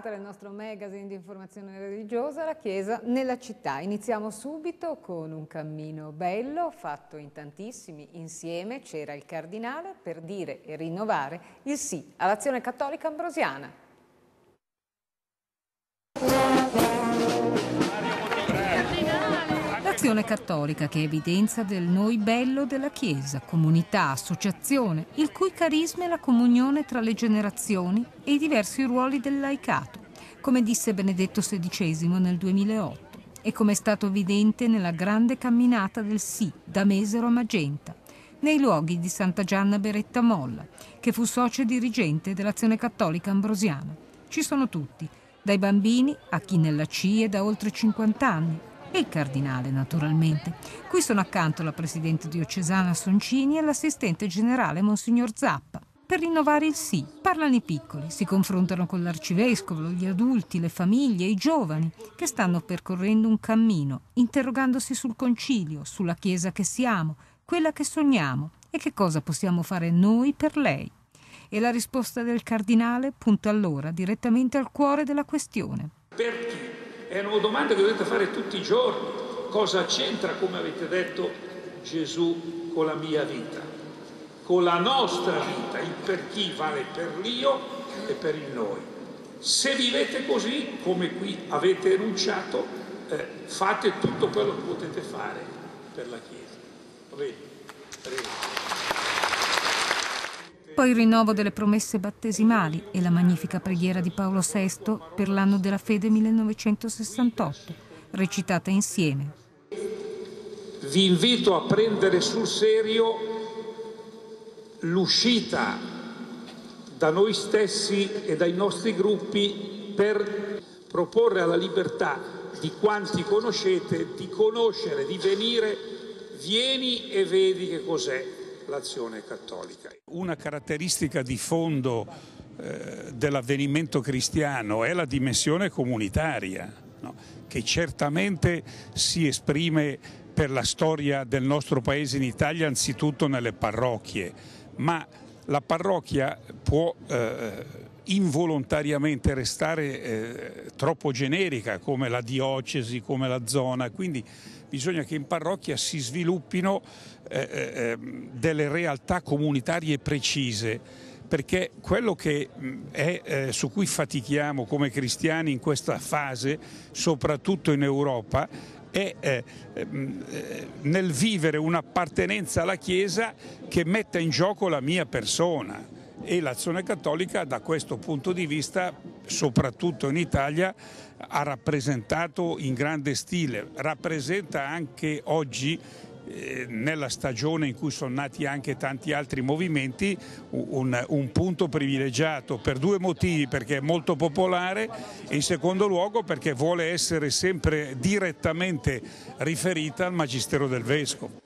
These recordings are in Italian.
puntata del nostro magazine di informazione religiosa, la Chiesa nella città. Iniziamo subito con un cammino bello fatto in tantissimi insieme, c'era il Cardinale per dire e rinnovare il sì all'azione cattolica ambrosiana. tradizione cattolica che è evidenza del noi bello della Chiesa, comunità, associazione, il cui carisma è la comunione tra le generazioni e i diversi ruoli del laicato, come disse Benedetto XVI nel 2008 e come è stato evidente nella grande camminata del sì da Mesero a Magenta, nei luoghi di Santa Gianna Beretta Molla, che fu socio dirigente dell'Azione Cattolica Ambrosiana. Ci sono tutti, dai bambini a chi nella CIE da oltre 50 anni, e il cardinale naturalmente. Qui sono accanto la presidente diocesana Soncini e l'assistente generale Monsignor Zappa. Per rinnovare il sì, parlano i piccoli, si confrontano con l'arcivescovo, gli adulti, le famiglie, i giovani, che stanno percorrendo un cammino, interrogandosi sul concilio, sulla Chiesa che siamo, quella che sogniamo e che cosa possiamo fare noi per lei. E la risposta del cardinale punta allora direttamente al cuore della questione. Perché è una domanda che dovete fare tutti i giorni. Cosa c'entra, come avete detto, Gesù con la mia vita? Con la nostra vita, il per chi vale per l'io e per il noi. Se vivete così, come qui avete enunciato, eh, fate tutto quello che potete fare per la Chiesa. Va bene? poi il rinnovo delle promesse battesimali e la magnifica preghiera di Paolo VI per l'anno della fede 1968, recitata insieme. Vi invito a prendere sul serio l'uscita da noi stessi e dai nostri gruppi per proporre alla libertà di quanti conoscete di conoscere, di venire, vieni e vedi che cos'è l'azione cattolica. Una caratteristica di fondo eh, dell'avvenimento cristiano è la dimensione comunitaria, no? che certamente si esprime per la storia del nostro paese in Italia anzitutto nelle parrocchie, ma la parrocchia può... Eh, involontariamente restare eh, troppo generica come la diocesi, come la zona, quindi bisogna che in parrocchia si sviluppino eh, eh, ehm, delle realtà comunitarie precise perché quello che è, eh, su cui fatichiamo come cristiani in questa fase, soprattutto in Europa, è ehm, nel vivere un'appartenenza alla Chiesa che metta in gioco la mia persona e l'azione cattolica da questo punto di vista, soprattutto in Italia, ha rappresentato in grande stile, rappresenta anche oggi eh, nella stagione in cui sono nati anche tanti altri movimenti, un, un, punto privilegiato per due motivi, perché è molto popolare e in secondo luogo perché vuole essere sempre direttamente riferita al Magistero del Vescovo.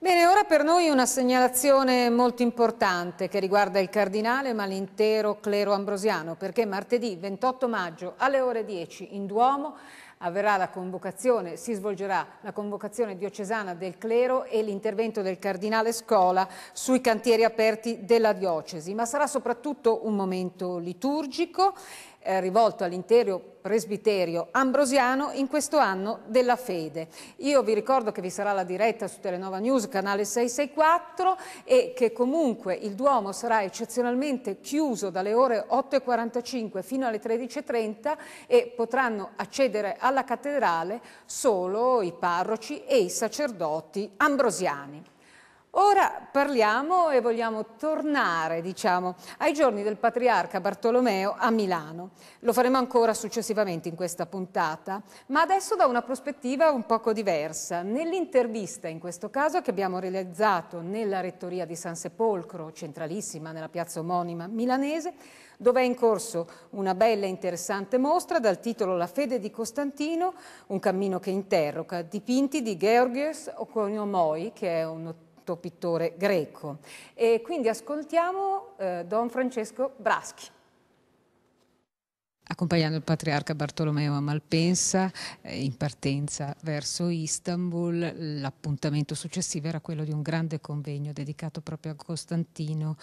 Bene, ora per noi una segnalazione molto importante che riguarda il cardinale ma l'intero clero ambrosiano perché martedì 28 maggio alle ore 10 in Duomo avverrà la convocazione, si svolgerà la convocazione diocesana del clero e l'intervento del cardinale Scola sui cantieri aperti della diocesi, ma sarà soprattutto un momento liturgico eh, rivolto all'intero presbiterio ambrosiano in questo anno della fede. Io vi ricordo che vi sarà la diretta su Telenova News, canale 664 e che comunque il Duomo sarà eccezionalmente chiuso dalle ore 8.45 fino alle 13.30 e potranno accedere alla cattedrale solo i parroci e i sacerdoti ambrosiani. Ora parliamo e vogliamo tornare, diciamo, ai giorni del patriarca Bartolomeo a Milano. Lo faremo ancora successivamente in questa puntata, ma adesso da una prospettiva un poco diversa. Nell'intervista, in questo caso, che abbiamo realizzato nella rettoria di San Sepolcro, centralissima nella piazza omonima milanese, dove è in corso una bella e interessante mostra dal titolo La fede di Costantino, un cammino che interroga, dipinti di Georgios Okonomoi, che è un ottimo noto pittore greco. E quindi ascoltiamo eh, Don Francesco Braschi. Accompagnando il patriarca Bartolomeo a Malpensa eh, in partenza verso Istanbul, l'appuntamento successivo era quello di un grande convegno dedicato proprio a Costantino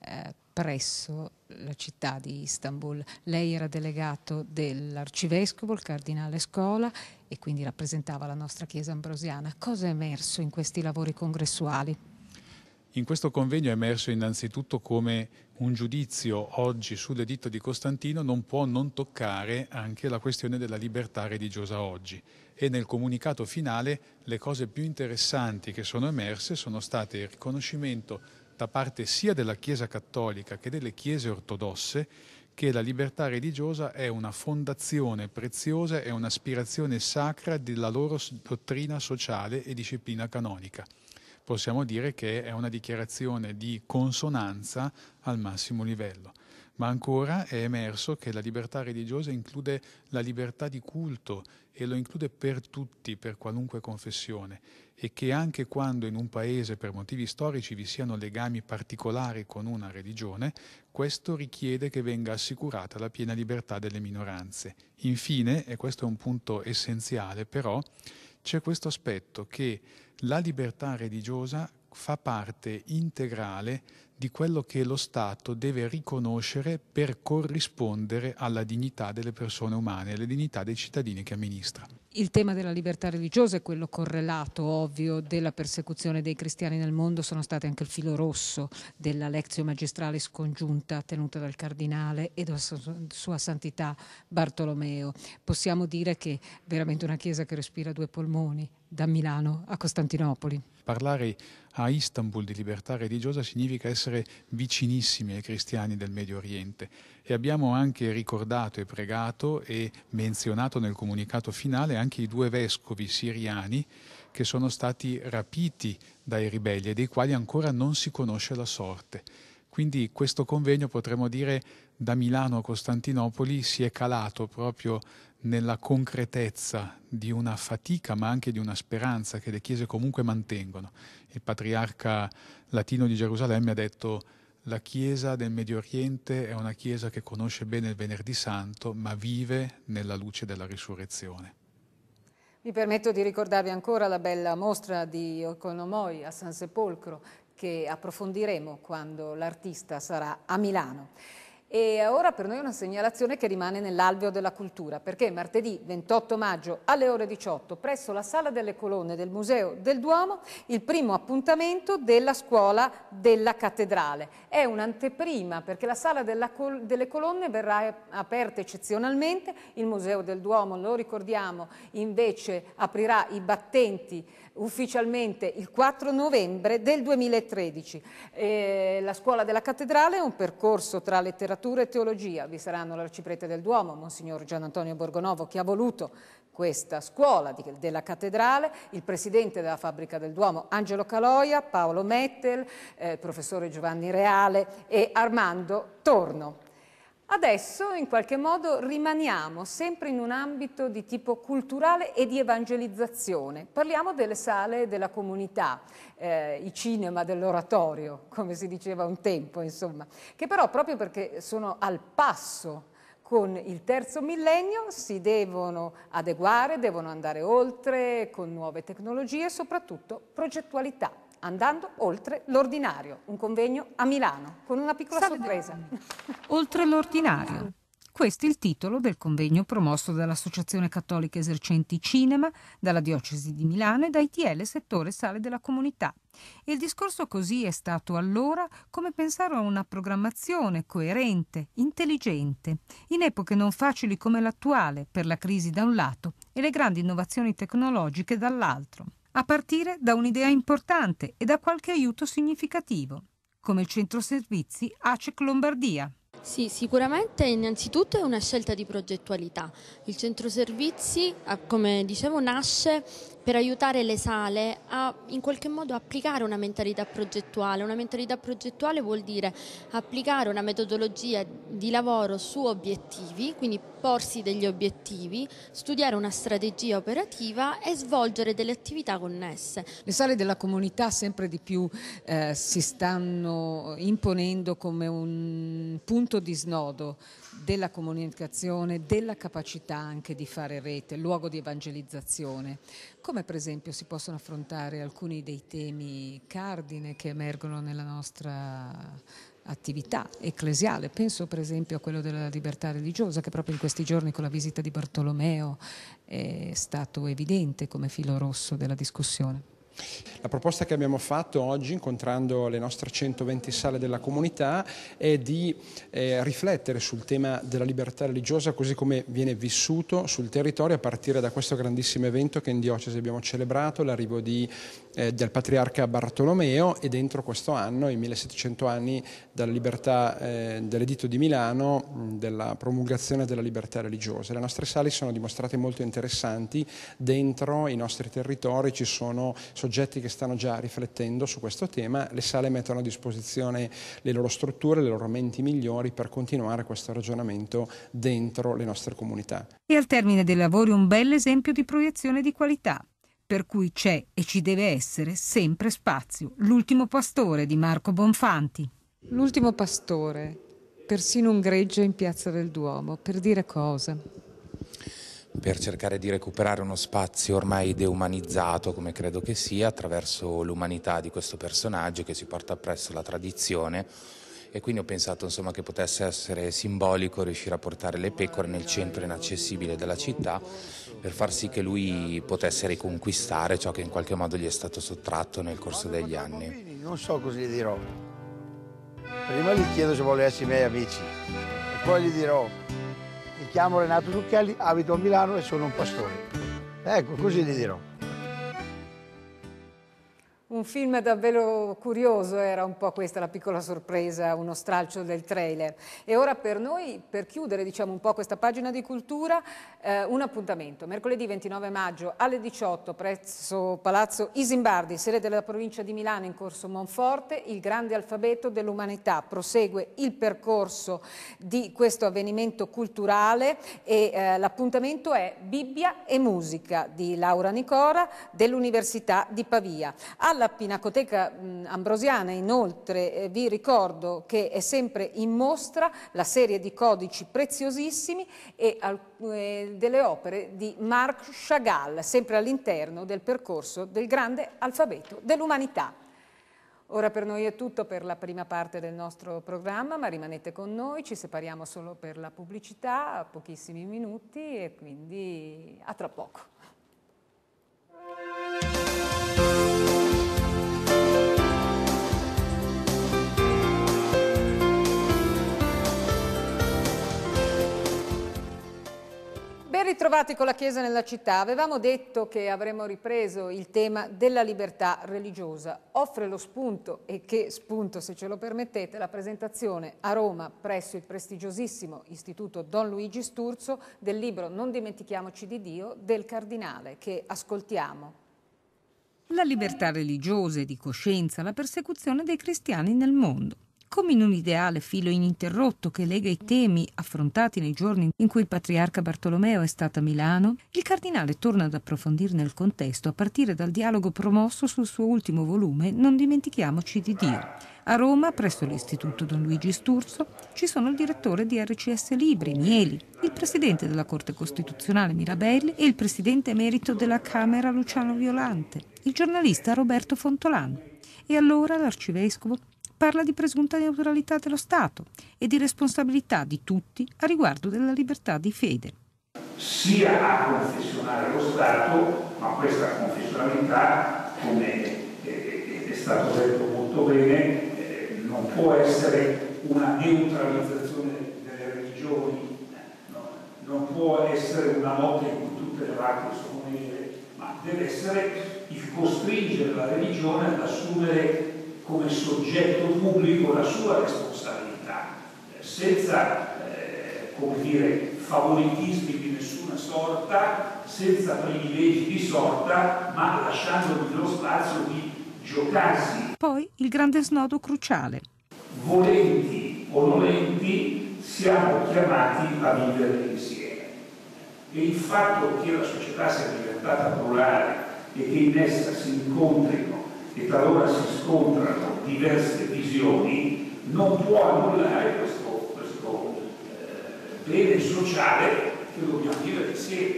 eh, presso la città di Istanbul. Lei era delegato dell'arcivescovo, il cardinale Scola e quindi rappresentava la nostra Chiesa ambrosiana. Cosa è emerso in questi lavori congressuali? In questo convegno è emerso innanzitutto come un giudizio oggi sull'editto di Costantino non può non toccare anche la questione della libertà religiosa oggi e nel comunicato finale le cose più interessanti che sono emerse sono state il riconoscimento da parte sia della Chiesa cattolica che delle Chiese ortodosse che la libertà religiosa è una fondazione preziosa e un'aspirazione sacra della loro dottrina sociale e disciplina canonica. Possiamo dire che è una dichiarazione di consonanza al massimo livello. Ma ancora è emerso che la libertà religiosa include la libertà di culto e lo include per tutti, per qualunque confessione e che anche quando in un paese per motivi storici vi siano legami particolari con una religione, questo richiede che venga assicurata la piena libertà delle minoranze. Infine, e questo è un punto essenziale però, c'è questo aspetto che la libertà religiosa fa parte integrale di quello che lo Stato deve riconoscere per corrispondere alla dignità delle persone umane, alla dignità dei cittadini che amministra. Il tema della libertà religiosa è quello correlato, ovvio, della persecuzione dei cristiani nel mondo, sono state anche il filo rosso della lezione magistrale scongiunta tenuta dal cardinale e da sua santità Bartolomeo. Possiamo dire che è veramente una chiesa che respira due polmoni, da Milano a Costantinopoli. Parlare a Istanbul di libertà religiosa significa essere vicinissimi ai cristiani del Medio Oriente e abbiamo anche ricordato e pregato e menzionato nel comunicato finale anche i due vescovi siriani che sono stati rapiti dai ribelli e dei quali ancora non si conosce la sorte. Quindi questo convegno, potremmo dire, da Milano a Costantinopoli si è calato proprio nella concretezza di una fatica ma anche di una speranza che le chiese comunque mantengono. Il patriarca latino di Gerusalemme ha detto la chiesa del Medio Oriente è una chiesa che conosce bene il venerdì santo ma vive nella luce della risurrezione. Mi permetto di ricordarvi ancora la bella mostra di Okonomoi a San Sepolcro che approfondiremo quando l'artista sarà a Milano. E ora per noi è una segnalazione che rimane nell'alveo della cultura, perché martedì 28 maggio alle ore 18 presso la Sala delle Colonne del Museo del Duomo il primo appuntamento della Scuola della Cattedrale. È un'anteprima perché la Sala Col delle Colonne verrà aperta eccezionalmente, il Museo del Duomo, lo ricordiamo, invece aprirà i battenti ufficialmente il 4 novembre del 2013. Eh, la Scuola della Cattedrale è un percorso tra letteratura letteratura e teologia. Vi saranno l'arciprete del Duomo, Monsignor Gian Antonio Borgonovo, che ha voluto questa scuola di, della cattedrale, il presidente della fabbrica del Duomo Angelo Caloia, Paolo Mettel, eh, professore Giovanni Reale e Armando Torno. Adesso in qualche modo rimaniamo sempre in un ambito di tipo culturale e di evangelizzazione. Parliamo delle sale della comunità, eh, i cinema dell'oratorio, come si diceva un tempo, insomma, che però proprio perché sono al passo con il terzo millennio si devono adeguare, devono andare oltre con nuove tecnologie e soprattutto progettualità andando oltre l'ordinario, un convegno a Milano, con una piccola Salve. sorpresa. Oltre l'ordinario. Questo è il titolo del convegno promosso dall'Associazione Cattolica Esercenti Cinema, dalla Diocesi di Milano e da ITL Settore Sale della Comunità. E Il discorso così è stato allora come pensare a una programmazione coerente, intelligente, in epoche non facili come l'attuale, per la crisi da un lato e le grandi innovazioni tecnologiche dall'altro a partire da un'idea importante e da qualche aiuto significativo, come il centro servizi ACEC Lombardia. Sì, sicuramente innanzitutto è una scelta di progettualità. Il centro servizi, come dicevo, nasce per aiutare le sale a in qualche modo applicare una mentalità progettuale. Una mentalità progettuale vuol dire applicare una metodologia di lavoro su obiettivi, quindi porsi degli obiettivi, studiare una strategia operativa e svolgere delle attività connesse. Le sale della comunità sempre di più eh, si stanno imponendo come un punto di snodo della comunicazione, della capacità anche di fare rete, luogo di evangelizzazione. Come come per esempio si possono affrontare alcuni dei temi cardine che emergono nella nostra attività ecclesiale, penso per esempio a quello della libertà religiosa che proprio in questi giorni con la visita di Bartolomeo è stato evidente come filo rosso della discussione. La proposta che abbiamo fatto oggi, incontrando le nostre 120 sale della comunità, è di eh, riflettere sul tema della libertà religiosa così come viene vissuto sul territorio a partire da questo grandissimo evento che in diocesi abbiamo celebrato, l'arrivo di, eh, del patriarca Bartolomeo e dentro questo anno, i 1700 anni dalla libertà eh, dell'edito di Milano, mm, della promulgazione della libertà religiosa. Le nostre sale sono dimostrate molto interessanti, dentro i nostri territori ci sono soggetti che stanno già riflettendo su questo tema, le sale mettono a disposizione le loro strutture, le loro menti migliori per continuare questo ragionamento dentro le nostre comunità. E al termine dei lavori un bel esempio di proiezione di qualità per cui c'è e ci deve essere sempre spazio. L'ultimo pastore di Marco Bonfanti. L'ultimo pastore, persino un greggio in piazza del Duomo, per dire cosa? per cercare di recuperare uno spazio ormai deumanizzato, come credo che sia, attraverso l'umanità di questo personaggio che si porta appresso la tradizione. E quindi ho pensato insomma, che potesse essere simbolico riuscire a portare le pecore nel centro inaccessibile della città per far sì che lui potesse riconquistare ciò che in qualche modo gli è stato sottratto nel corso degli anni. Non so cosa gli dirò. Prima gli chiedo se vuole essere i miei amici e poi gli dirò chiamo Renato Zucchelli, abito a Milano e sono un pastore. Ecco, così gli dirò. Un film davvero curioso, era un po' questa la piccola sorpresa, uno stralcio del trailer. E ora per noi, per chiudere diciamo un po' questa pagina di cultura, eh, un appuntamento. Mercoledì 29 maggio alle 18 presso Palazzo Isimbardi, sede della provincia di Milano in corso Monforte, il grande alfabeto dell'umanità. Prosegue il percorso di questo avvenimento culturale e eh, l'appuntamento è Bibbia e musica di Laura Nicora dell'Università di Pavia alla Pinacoteca Ambrosiana inoltre eh, vi ricordo che è sempre in mostra la serie di codici preziosissimi e eh, delle opere di Marc Chagall, sempre all'interno del percorso del grande alfabeto dell'umanità. Ora per noi è tutto per la prima parte del nostro programma, ma rimanete con noi, ci separiamo solo per la pubblicità, a pochissimi minuti e quindi a tra poco. Ben ritrovati con la Chiesa nella città. Avevamo detto che avremmo ripreso il tema della libertà religiosa. Offre lo spunto e che spunto, se ce lo permettete, la presentazione a Roma presso il prestigiosissimo istituto Don Luigi Sturzo del libro Non dimentichiamoci di Dio del Cardinale che ascoltiamo. La libertà religiosa e di coscienza, la persecuzione dei cristiani nel mondo come in un ideale filo ininterrotto che lega i temi affrontati nei giorni in cui il patriarca Bartolomeo è stato a Milano, il cardinale torna ad approfondirne il contesto a partire dal dialogo promosso sul suo ultimo volume Non dimentichiamoci di Dio. A Roma, presso l'Istituto Don Luigi Sturzo, ci sono il direttore di RCS Libri, Mieli, il presidente della Corte Costituzionale Mirabelli e il presidente emerito della Camera Luciano Violante, il giornalista Roberto Fontolan. E allora l'arcivescovo parla di presunta neutralità dello Stato e di responsabilità di tutti a riguardo della libertà di fede. Sia a confessionare lo Stato, ma questa confessionalità, come eh, eh, è stato detto molto bene, eh, non può essere una neutralizzazione delle religioni, non può essere una lotta in cui tutte le vacche sono nere, ma deve essere il costringere la religione ad assumere come soggetto pubblico la sua responsabilità, eh, senza eh, come dire, favoritismi di nessuna sorta, senza privilegi di sorta, ma lasciandogli lo spazio di giocarsi. Poi il grande snodo cruciale. Volenti o nolenti siamo chiamati a vivere insieme. E il fatto che la società sia diventata plurale e che in essa si incontrino e talora si scontrano diverse visioni, non può annullare questo, questo eh, bene sociale che dobbiamo dire vivere insieme.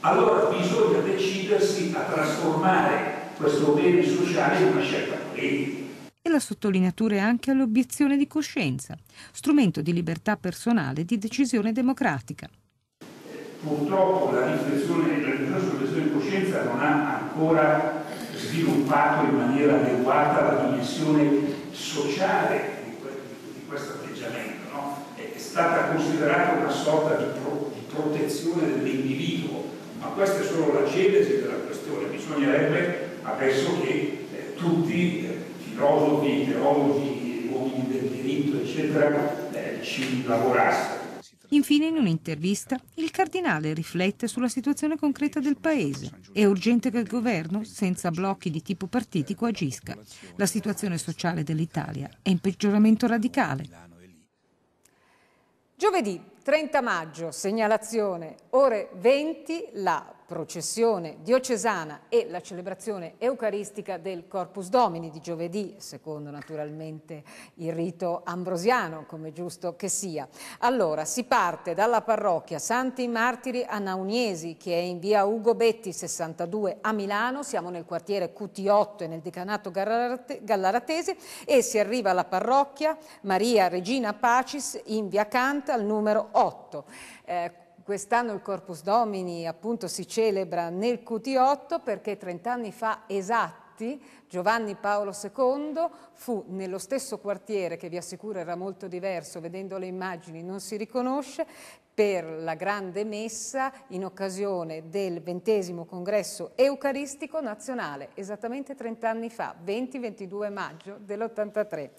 Allora bisogna decidersi a trasformare questo bene sociale in una scelta politica e la sottolineatura è anche all'obiezione di coscienza, strumento di libertà personale e di decisione democratica. Eh, purtroppo la riflessione, la riflessione sull'obiezione di coscienza non ha ancora sviluppato in maniera adeguata la dimensione sociale di, que di questo atteggiamento. No? È, stata considerata una sorta di, pro di protezione dell'individuo, ma questa è solo la genesi della questione. Bisognerebbe adesso che eh, tutti, eh, filosofi, teologi, uomini del diritto, eccetera, eh, ci lavorassero Infine, in un'intervista, il cardinale riflette sulla situazione concreta del Paese. È urgente che il governo, senza blocchi di tipo partitico, agisca. La situazione sociale dell'Italia è in peggioramento radicale. Giovedì 30 maggio, segnalazione, ore 20, la processione diocesana e la celebrazione eucaristica del Corpus Domini di giovedì, secondo naturalmente il rito ambrosiano, come giusto che sia. Allora, si parte dalla parrocchia Santi Martiri Anauniesi, che è in via Ugo Betti 62 a Milano, siamo nel quartiere QT8 e nel decanato Gallaratese, e si arriva alla parrocchia Maria Regina Pacis in via Canta al numero 8. Eh, Quest'anno il Corpus Domini appunto si celebra nel QT8 perché 30 anni fa esatti Giovanni Paolo II fu nello stesso quartiere che vi assicuro era molto diverso, vedendo le immagini non si riconosce, per la grande messa in occasione del ventesimo congresso eucaristico nazionale, esattamente 30 anni fa, 20-22 maggio dell'83.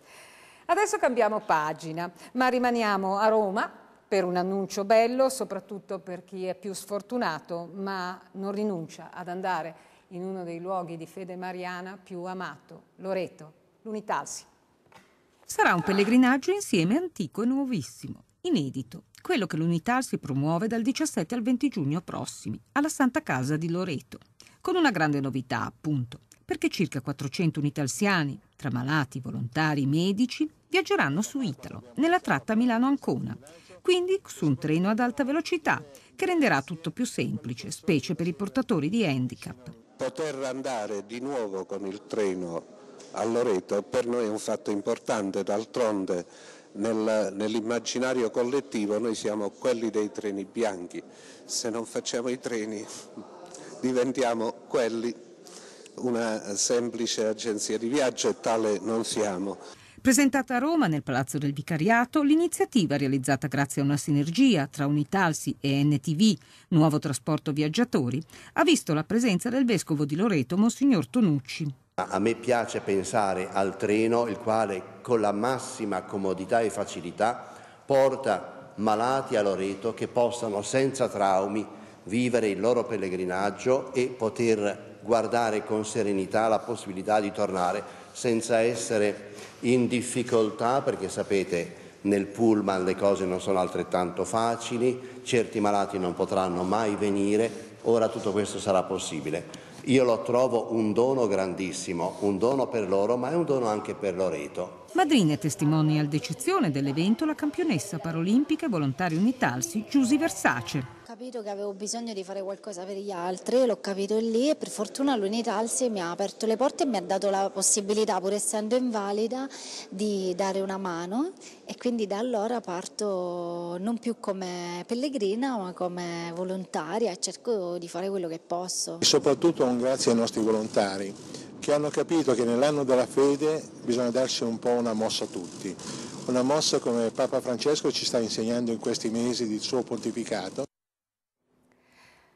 Adesso cambiamo pagina, ma rimaniamo a Roma per un annuncio bello, soprattutto per chi è più sfortunato, ma non rinuncia ad andare in uno dei luoghi di fede mariana più amato, Loreto, l'Unitalsi. Sarà un pellegrinaggio insieme antico e nuovissimo, inedito, quello che l'Unitalsi promuove dal 17 al 20 giugno prossimi alla Santa Casa di Loreto, con una grande novità appunto, perché circa 400 unitalsiani, tra malati, volontari, medici, viaggeranno su Italo, nella tratta Milano-Ancona, quindi su un treno ad alta velocità, che renderà tutto più semplice, specie per i portatori di handicap. Poter andare di nuovo con il treno a Loreto per noi è un fatto importante, d'altronde nel, nell'immaginario collettivo noi siamo quelli dei treni bianchi, se non facciamo i treni diventiamo quelli, una semplice agenzia di viaggio e tale non siamo. Presentata a Roma nel Palazzo del Vicariato, l'iniziativa realizzata grazie a una sinergia tra Unitalsi e NTV, Nuovo Trasporto Viaggiatori, ha visto la presenza del vescovo di Loreto, Monsignor Tonucci. A me piace pensare al treno il quale con la massima comodità e facilità porta malati a Loreto che possano senza traumi vivere il loro pellegrinaggio e poter guardare con serenità la possibilità di tornare senza essere in difficoltà, perché sapete nel pullman le cose non sono altrettanto facili, certi malati non potranno mai venire, ora tutto questo sarà possibile. Io lo trovo un dono grandissimo, un dono per loro, ma è un dono anche per Loreto Madrina è testimonial d'eccezione dell'evento la campionessa parolimpica e volontaria unitalsi Giusy Versace. Ho capito che avevo bisogno di fare qualcosa per gli altri, l'ho capito lì e per fortuna l'Unitalsi mi ha aperto le porte e mi ha dato la possibilità, pur essendo invalida, di dare una mano e quindi da allora parto non più come pellegrina ma come volontaria e cerco di fare quello che posso. soprattutto un grazie ai nostri volontari che hanno capito che nell'anno della fede bisogna darsi un po' una mossa a tutti, una mossa come Papa Francesco ci sta insegnando in questi mesi di suo pontificato.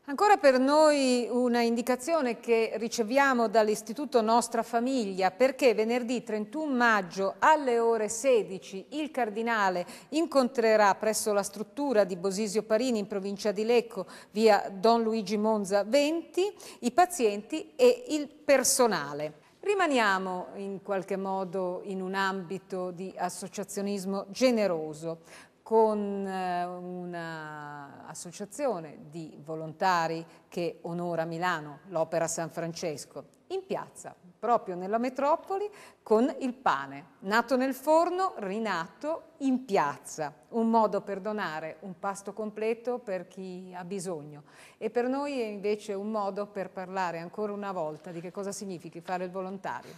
Ancora per noi una indicazione che riceviamo dall'Istituto Nostra Famiglia perché venerdì 31 maggio alle ore 16 il Cardinale incontrerà presso la struttura di Bosisio Parini in provincia di Lecco via Don Luigi Monza 20 i pazienti e il personale. Rimaniamo in qualche modo in un ambito di associazionismo generoso con eh, un'associazione di volontari che onora Milano, l'Opera San Francesco, in piazza, proprio nella metropoli, con il pane. Nato nel forno, rinato in piazza. Un modo per donare un pasto completo per chi ha bisogno. E per noi è invece un modo per parlare ancora una volta di che cosa significhi fare il volontario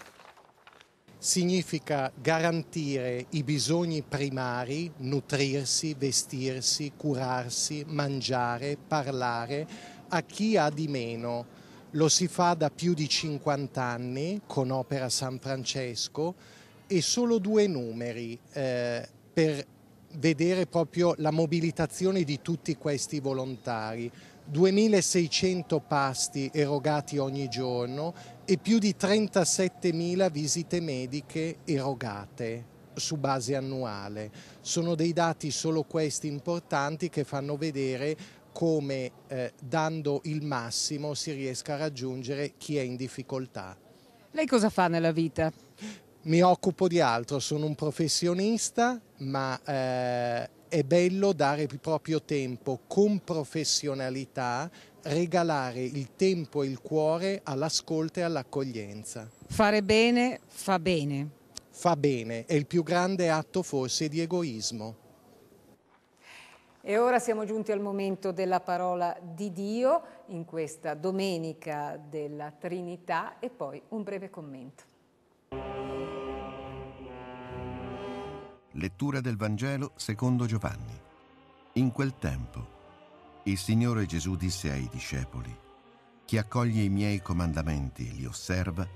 significa garantire i bisogni primari, nutrirsi, vestirsi, curarsi, mangiare, parlare a chi ha di meno. Lo si fa da più di 50 anni con Opera San Francesco e solo due numeri eh, per vedere proprio la mobilitazione di tutti questi volontari. 2600 pasti erogati ogni giorno e più di 37.000 visite mediche erogate su base annuale. Sono dei dati solo questi importanti che fanno vedere come eh, dando il massimo si riesca a raggiungere chi è in difficoltà. Lei cosa fa nella vita? Mi occupo di altro, sono un professionista, ma eh, è bello dare il proprio tempo con professionalità regalare il tempo e il cuore all'ascolto e all'accoglienza. Fare bene fa bene. Fa bene, è il più grande atto forse di egoismo. E ora siamo giunti al momento della parola di Dio in questa domenica della Trinità e poi un breve commento. Lettura del Vangelo secondo Giovanni. In quel tempo il Signore Gesù disse ai discepoli, Chi accoglie i miei comandamenti e li osserva,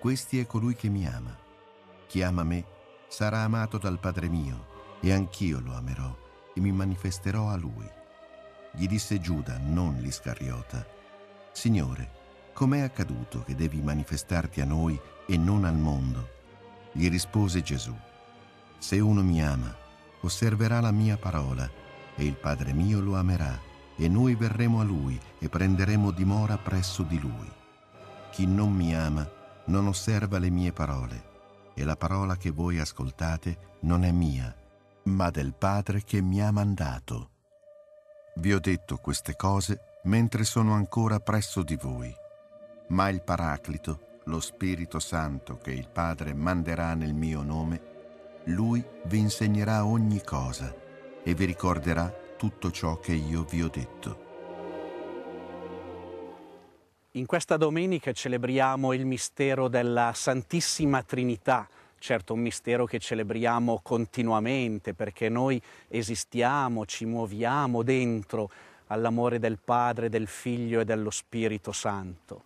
questi è colui che mi ama. Chi ama me sarà amato dal Padre mio, e anch'io lo amerò e mi manifesterò a lui. Gli disse Giuda, non l'Iscariota, Signore, com'è accaduto che devi manifestarti a noi e non al mondo? Gli rispose Gesù, Se uno mi ama, osserverà la mia parola, e il Padre mio lo amerà e noi verremo a lui e prenderemo dimora presso di lui. Chi non mi ama non osserva le mie parole, e la parola che voi ascoltate non è mia, ma del Padre che mi ha mandato. Vi ho detto queste cose mentre sono ancora presso di voi, ma il Paraclito, lo Spirito Santo che il Padre manderà nel mio nome, lui vi insegnerà ogni cosa e vi ricorderà tutto ciò che io vi ho detto. In questa domenica celebriamo il mistero della Santissima Trinità, certo un mistero che celebriamo continuamente perché noi esistiamo, ci muoviamo dentro all'amore del Padre, del Figlio e dello Spirito Santo.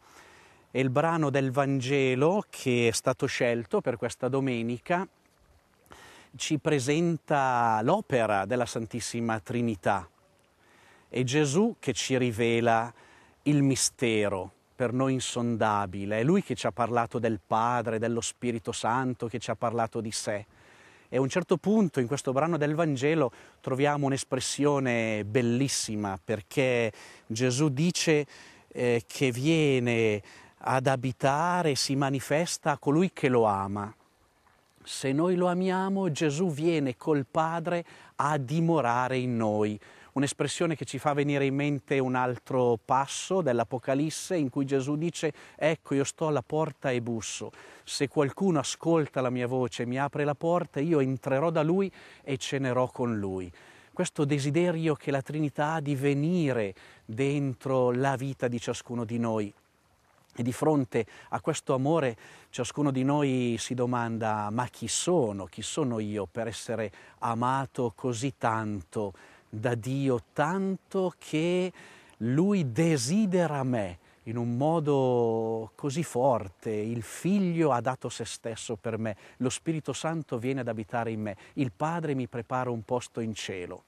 E il brano del Vangelo che è stato scelto per questa domenica ci presenta l'opera della Santissima Trinità. È Gesù che ci rivela il mistero per noi insondabile, è Lui che ci ha parlato del Padre, dello Spirito Santo, che ci ha parlato di sé. E a un certo punto in questo brano del Vangelo troviamo un'espressione bellissima perché Gesù dice eh, che viene ad abitare, si manifesta a colui che lo ama. Se noi lo amiamo, Gesù viene col Padre a dimorare in noi. Un'espressione che ci fa venire in mente un altro passo dell'Apocalisse in cui Gesù dice ecco io sto alla porta e busso. Se qualcuno ascolta la mia voce e mi apre la porta, io entrerò da lui e cenerò con lui questo desiderio che la Trinità ha di venire dentro la vita di ciascuno di noi. E di fronte a questo amore ciascuno di noi si domanda ma chi sono? Chi sono io per essere amato così tanto da Dio, tanto che Lui desidera me in un modo così forte, il Figlio ha dato se stesso per me, lo Spirito Santo viene ad abitare in me, il Padre mi prepara un posto in cielo.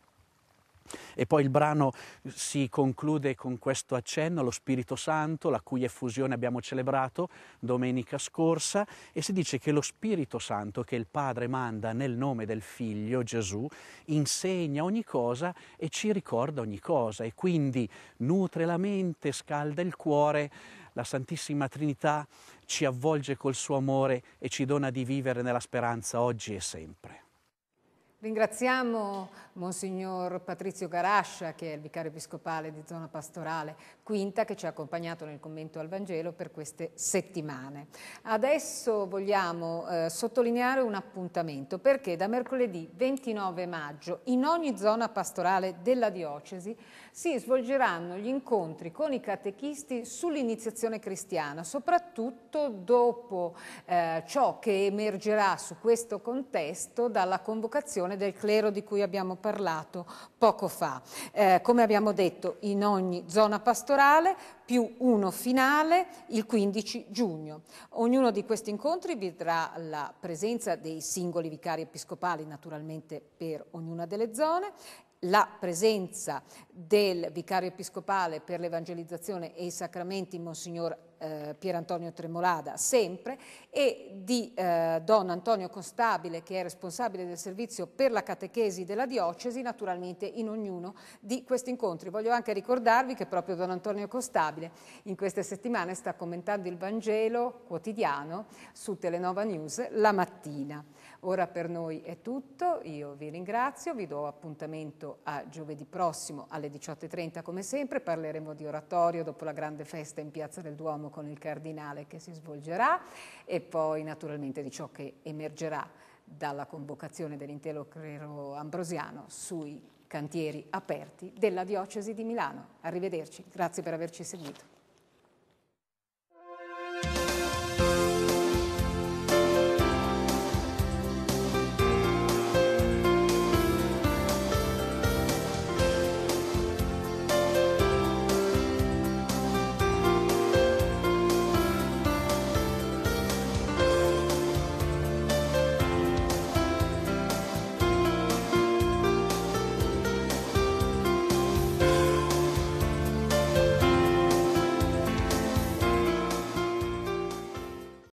E poi il brano si conclude con questo accenno allo Spirito Santo, la cui effusione abbiamo celebrato domenica scorsa, e si dice che lo Spirito Santo che il Padre manda nel nome del Figlio Gesù insegna ogni cosa e ci ricorda ogni cosa e quindi nutre la mente, scalda il cuore, la Santissima Trinità ci avvolge col suo amore e ci dona di vivere nella speranza oggi e sempre. Ringraziamo Monsignor Patrizio Garascia, che è il vicario episcopale di zona pastorale quinta, che ci ha accompagnato nel commento al Vangelo per queste settimane. Adesso vogliamo eh, sottolineare un appuntamento, perché da mercoledì 29 maggio in ogni zona pastorale della diocesi si svolgeranno gli incontri con i catechisti sull'iniziazione cristiana, soprattutto dopo eh, ciò che emergerà su questo contesto dalla convocazione del clero di cui abbiamo parlato poco fa. Eh, come abbiamo detto, in ogni zona pastorale più uno finale il 15 giugno. Ognuno di questi incontri vedrà la presenza dei singoli vicari episcopali, naturalmente per ognuna delle zone, la presenza del vicario episcopale per l'evangelizzazione e i sacramenti, Monsignor eh, Pier Antonio Tremolada sempre e di eh, Don Antonio Costabile che è responsabile del servizio per la catechesi della diocesi naturalmente in ognuno di questi incontri. Voglio anche ricordarvi che proprio Don Antonio Costabile in queste settimane sta commentando il Vangelo quotidiano su Telenova News la mattina. Ora per noi è tutto, io vi ringrazio, vi do appuntamento a giovedì prossimo alle 18.30 come sempre, parleremo di oratorio dopo la grande festa in Piazza del Duomo con il Cardinale che si svolgerà e poi naturalmente di ciò che emergerà dalla convocazione dell'intero clero ambrosiano sui cantieri aperti della Diocesi di Milano. Arrivederci, grazie per averci seguito.